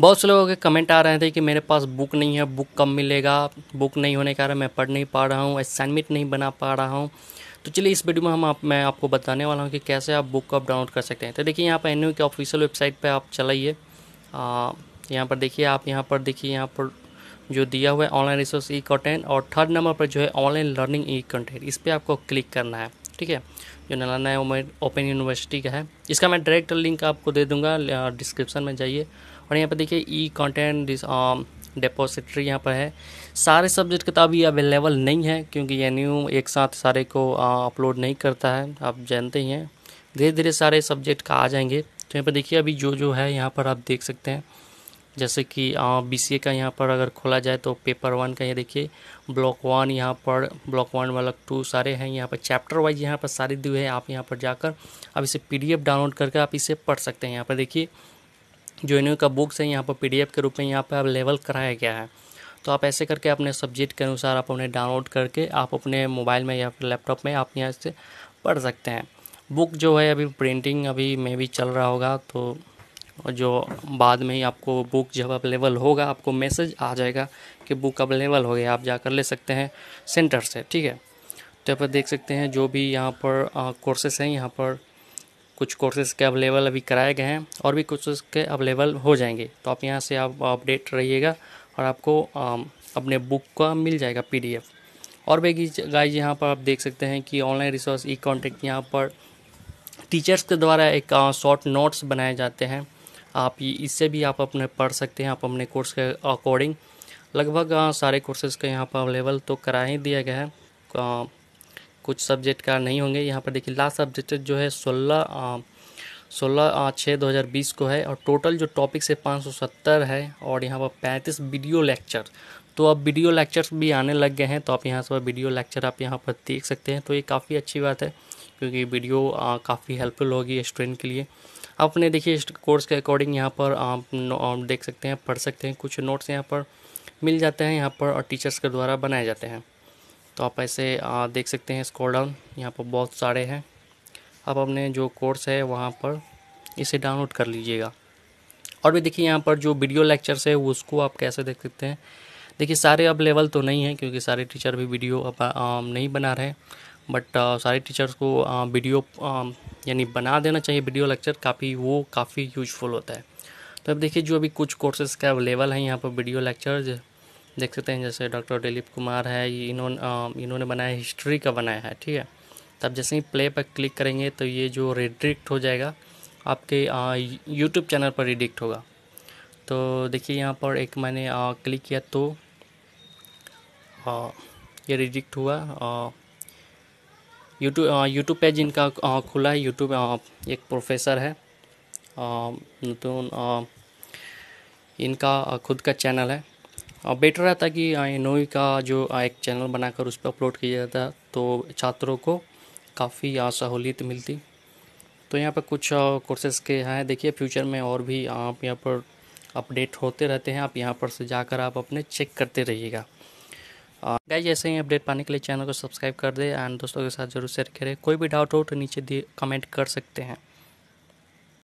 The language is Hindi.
बहुत से लोगों के कमेंट आ रहे थे कि मेरे पास बुक नहीं है बुक कब मिलेगा बुक नहीं होने के कारण मैं पढ़ नहीं पा रहा हूँ असाइनमेंट नहीं बना पा रहा हूँ तो चलिए इस वीडियो में हम आप मैं आपको बताने वाला हूँ कि कैसे आप बुक को आप डाउनलोड कर सकते हैं तो देखिए यहाँ पर एन के ऑफिशियल वेबसाइट पर आप चलाइए यहाँ पर देखिए आप यहाँ पर देखिए यहाँ पर जो दिया हुआ है ऑनलाइन रिसोर्स ई कंटेंट और थर्ड नंबर पर जो है ऑनलाइन लर्निंग ई कंटेंट इस पर आपको क्लिक करना है ठीक है जो नलाना है वो ओपन यूनिवर्सिटी का है इसका मैं डायरेक्ट लिंक आपको दे दूंगा डिस्क्रिप्शन में जाइए और यहाँ पर देखिए ई कॉन्टेंट डिपोजिटरी यहाँ पर है सारे सब्जेक्ट किताब ये अवेलेबल नहीं है क्योंकि एन एक साथ सारे को अपलोड uh, नहीं करता है आप जानते ही हैं धीरे धीरे सारे सब्जेक्ट का आ जाएंगे तो यहाँ पर देखिए अभी जो जो है यहाँ पर आप देख सकते हैं जैसे कि बी सी ए का यहाँ पर अगर खोला जाए तो पेपर वन का ये देखिए ब्लॉक वन यहाँ पर ब्लॉक वन ब्लॉक टू सारे हैं यहाँ पर चैप्टर वाइज यहाँ पर सारे दिए हैं आप यहाँ पर जाकर आप इसे पीडीएफ डाउनलोड करके आप इसे पढ़ सकते हैं यहाँ पर देखिए जो इन्हीं का बुक्स है यहाँ पर पी के रूप में यहाँ पर अवेलेबल कराया गया है तो आप ऐसे करके अपने सब्जेक्ट के अनुसार आप उन्हें डाउनलोड करके आप अपने मोबाइल में या फिर लैपटॉप में आप यहाँ से पढ़ सकते हैं बुक जो है अभी प्रिंटिंग अभी में भी चल रहा होगा तो जो बाद में ही आपको बुक जब अवेलेबल होगा आपको मैसेज आ जाएगा कि बुक अवेलेबल हो गया आप जाकर ले सकते हैं सेंटर से ठीक है तो यहाँ पर देख सकते हैं जो भी यहाँ पर कोर्सेस हैं यहाँ पर कुछ कोर्सेज के अवेलेबल अभी कराए गए हैं और भी कोर्सेज के अवेलेबल हो जाएंगे तो आप यहाँ से आप अपडेट रहिएगा और आपको अपने बुक का मिल जाएगा पी और भी गाइज यहाँ पर आप देख सकते हैं कि ऑनलाइन रिसोर्स ई कॉन्टेक्ट यहाँ पर टीचर्स के द्वारा एक शॉर्ट नोट्स बनाए जाते हैं आप इससे भी आप अपने पढ़ सकते हैं आप अपने कोर्स के अकॉर्डिंग लगभग सारे कोर्सेज़ का यहाँ पर अवेलेबल तो करा ही दिया गया है कुछ सब्जेक्ट का नहीं होंगे यहाँ पर देखिए लास्ट सब्जेक्ट जो है सोलह सोलह छः दो हज़ार बीस को है और टोटल जो टॉपिक से पाँच सौ सत्तर है और यहाँ पर पैंतीस वीडियो लेक्चर तो अब वीडियो लेक्चर्स भी आने लग गए हैं तो आप यहाँ से वीडियो लेक्चर आप यहाँ पर देख सकते हैं तो ये काफ़ी अच्छी बात है क्योंकि वीडियो काफ़ी हेल्पफुल होगी स्टूडेंट के लिए आप अपने देखिए कोर्स के अकॉर्डिंग यहाँ पर आप देख सकते हैं पढ़ सकते हैं कुछ नोट्स यहाँ पर मिल जाते हैं यहाँ पर और टीचर्स के द्वारा बनाए जाते हैं तो आप ऐसे देख सकते हैं स्कोर डाउन यहाँ पर बहुत सारे हैं आप अपने जो कोर्स है वहाँ पर इसे डाउनलोड कर लीजिएगा और भी देखिए यहाँ पर जो वीडियो लेक्चर्स है उसको आप कैसे देख सकते हैं देखिए सारे अब लेवल तो नहीं है क्योंकि सारे टीचर भी वीडियो अब नहीं बना रहे बट आ, सारे टीचर्स को आ, वीडियो यानी बना देना चाहिए वीडियो लेक्चर काफ़ी वो काफ़ी यूजफुल होता है तो अब देखिए जो अभी कुछ कोर्सेज़ का अवेलेबल है यहाँ पर वीडियो लेक्चर देख सकते हैं जैसे डॉक्टर दिलीप कुमार है इन्होंने इन्होंने बनाया हिस्ट्री का बनाया है ठीक है तब जैसे ही प्ले पर क्लिक करेंगे तो ये जो रिडिक्ट हो जाएगा आपके यूट्यूब चैनल पर रिडिक्ट होगा तो देखिए यहाँ पर एक मैंने आ, क्लिक किया तो आ, ये रिडिक्ट हुआ यूट्यूब यूट्यूब पेज इनका आ, खुला है यूट्यूब एक प्रोफेसर है तो इनका खुद का चैनल है और बेटर रहता कि एन का जो एक चैनल बनाकर उस पर अपलोड किया जाता तो छात्रों को काफ़ी सहूलियत मिलती तो यहाँ पर कुछ कोर्सेज़ के हैं देखिए फ्यूचर में और भी आप यहाँ पर अपडेट होते रहते हैं आप यहाँ पर से जाकर आप अपने चेक करते रहिएगा गाइज ऐसे ही अपडेट पाने के लिए चैनल को सब्सक्राइब कर दे एंड दोस्तों के साथ जरूर शेयर करें कोई भी डाउट हो तो नीचे दिए कमेंट कर सकते हैं